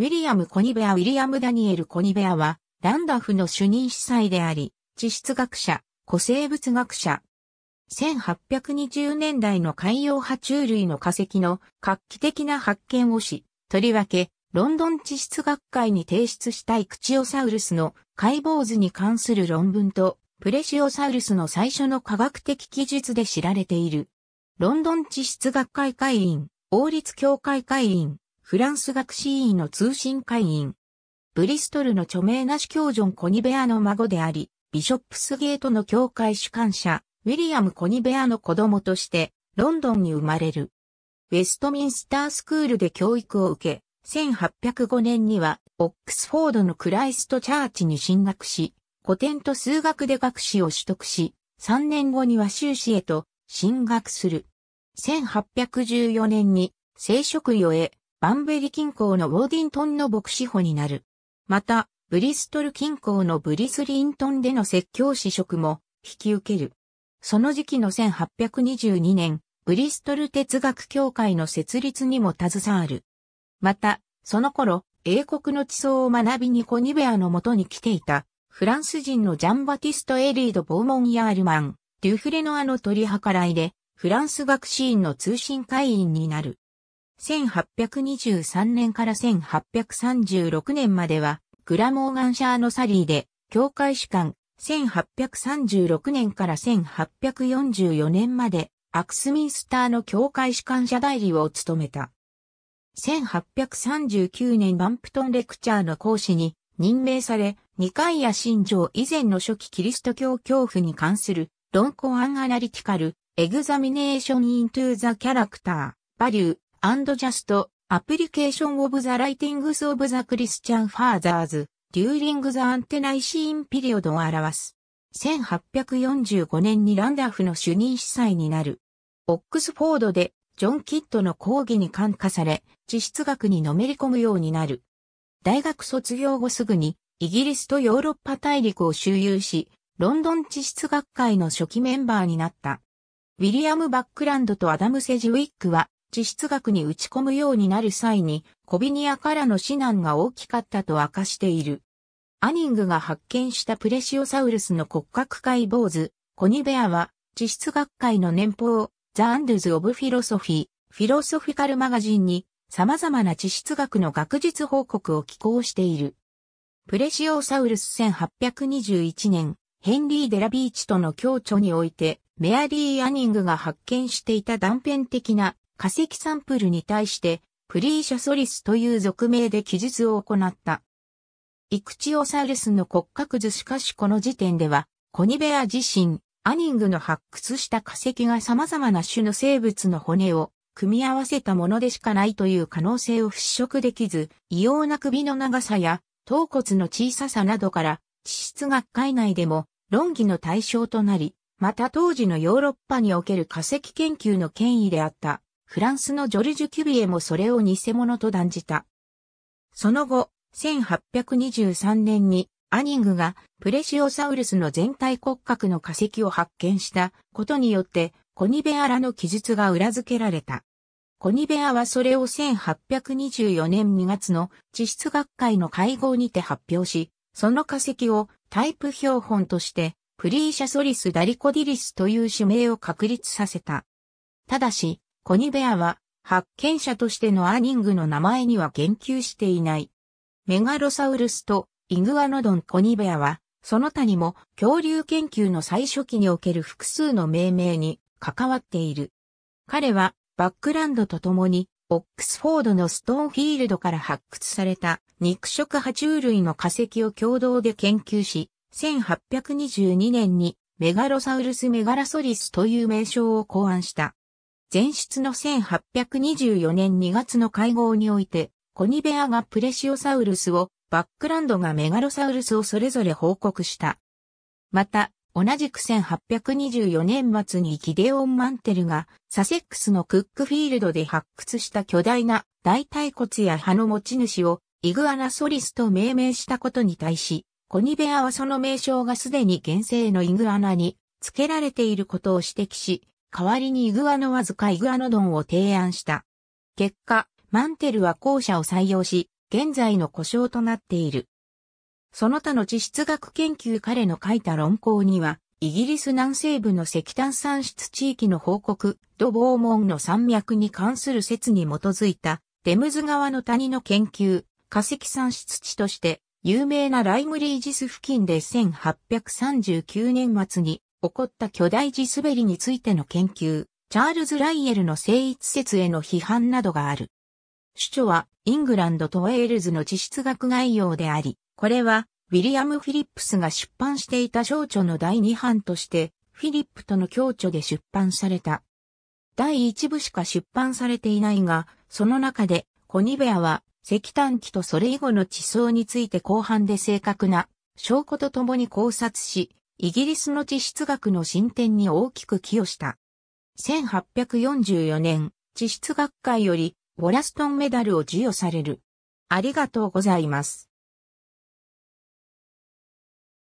ウィリアム・コニベア・ウィリアム・ダニエル・コニベアは、ランダフの主任司祭であり、地質学者、古生物学者。1820年代の海洋爬虫類の化石の画期的な発見をし、とりわけ、ロンドン地質学会に提出したイクチオサウルスの解剖図に関する論文と、プレシオサウルスの最初の科学的記述で知られている。ロンドン地質学会会員、王立協会会員、フランス学士院の通信会員。ブリストルの著名な司教ジョン・コニベアの孫であり、ビショップスゲートの教会主管者、ウィリアム・コニベアの子供として、ロンドンに生まれる。ウェストミンスタースクールで教育を受け、1805年には、オックスフォードのクライストチャーチに進学し、古典と数学で学士を取得し、3年後には修士へと進学する。1814年に聖職位を得、バンベリ近郊のウォーディントンの牧師補になる。また、ブリストル近郊のブリスリントンでの説教師職も引き受ける。その時期の1822年、ブリストル哲学協会の設立にも携わる。また、その頃、英国の地層を学びにコニベアの元に来ていた、フランス人のジャンバティスト・エリード・ボーモン・ヤールマン、デュフレノアの取り計らいで、フランス学士院の通信会員になる。1823年から1836年までは、グラモーガンシャーノサリーで、教会主管、1836年から1844年まで、アクスミンスターの教会主管者代理を務めた。1839年バンプトンレクチャーの講師に任命され、二階や新城以前の初期キリスト教教父に関する論考アンアナリティカル、エグザミネーションイントゥーザキャラクター、バリュー、and just application of the writings of the Christian fathers during the Antenicene period を表す。1845年にランダフの主任司祭になる。オックスフォードでジョン・キッドの講義に感化され、地質学にのめり込むようになる。大学卒業後すぐに、イギリスとヨーロッパ大陸を周遊し、ロンドン地質学会の初期メンバーになった。ウィリアム・バックランドとアダム・セジウィックは、地質学に打ち込むようになる際に、コビニアからの指南が大きかったと明かしている。アニングが発見したプレシオサウルスの骨格解剖図、コニベアは、地質学会の年報、ザ・アンドゥズ・オブ・フィロソフィー、フィロソフィカル・マガジンに、様々な地質学の学術報告を寄稿している。プレシオサウルス1821年、ヘンリー・デラビーチとの共著において、メアリー・アニングが発見していた断片的な化石サンプルに対して、プリーシャソリスという俗名で記述を行った。イクチオサウルスの骨格図しかしこの時点では、コニベア自身、アニングの発掘した化石が様々な種の生物の骨を組み合わせたものでしかないという可能性を払拭できず、異様な首の長さや頭骨の小ささなどから、地質学会内でも論議の対象となり、また当時のヨーロッパにおける化石研究の権威であった。フランスのジョルジュ・キュビエもそれを偽物と断じた。その後、1823年にアニングがプレシオサウルスの全体骨格の化石を発見したことによってコニベアラの記述が裏付けられた。コニベアはそれを1824年2月の地質学会の会合にて発表し、その化石をタイプ標本としてプリーシャソリス・ダリコディリスという種名を確立させた。ただし、コニベアは発見者としてのアーニングの名前には言及していない。メガロサウルスとイグアノドン・コニベアは、その他にも恐竜研究の最初期における複数の命名に関わっている。彼はバックランドと共にオックスフォードのストーンフィールドから発掘された肉食爬虫類の化石を共同で研究し、1822年にメガロサウルス・メガラソリスという名称を考案した。前出の1824年2月の会合において、コニベアがプレシオサウルスを、バックランドがメガロサウルスをそれぞれ報告した。また、同じく1824年末にギデオン・マンテルがサセックスのクックフィールドで発掘した巨大な大腿骨や歯の持ち主をイグアナソリスと命名したことに対し、コニベアはその名称がすでに現世のイグアナに付けられていることを指摘し、代わりにイグアノわずかイグアノドンを提案した。結果、マンテルは後者を採用し、現在の故障となっている。その他の地質学研究彼の書いた論考には、イギリス南西部の石炭産出地域の報告、土ボ門の山脈に関する説に基づいた、デムズ川の谷の研究、化石産出地として、有名なライムリージス付近で1839年末に起こった巨大地滑りについての研究、チャールズ・ライエルの聖一説への批判などがある。主著は、イングランドとウェールズの地質学概要であり、これは、ウィリアム・フィリップスが出版していた小著の第二版として、フィリップとの共著で出版された。第一部しか出版されていないが、その中で、コニベアは、石炭機とそれ以後の地層について後半で正確な証拠とともに考察し、イギリスの地質学の進展に大きく寄与した。1844年、地質学会より、ウォラストンメダルを授与される。ありがとうございます。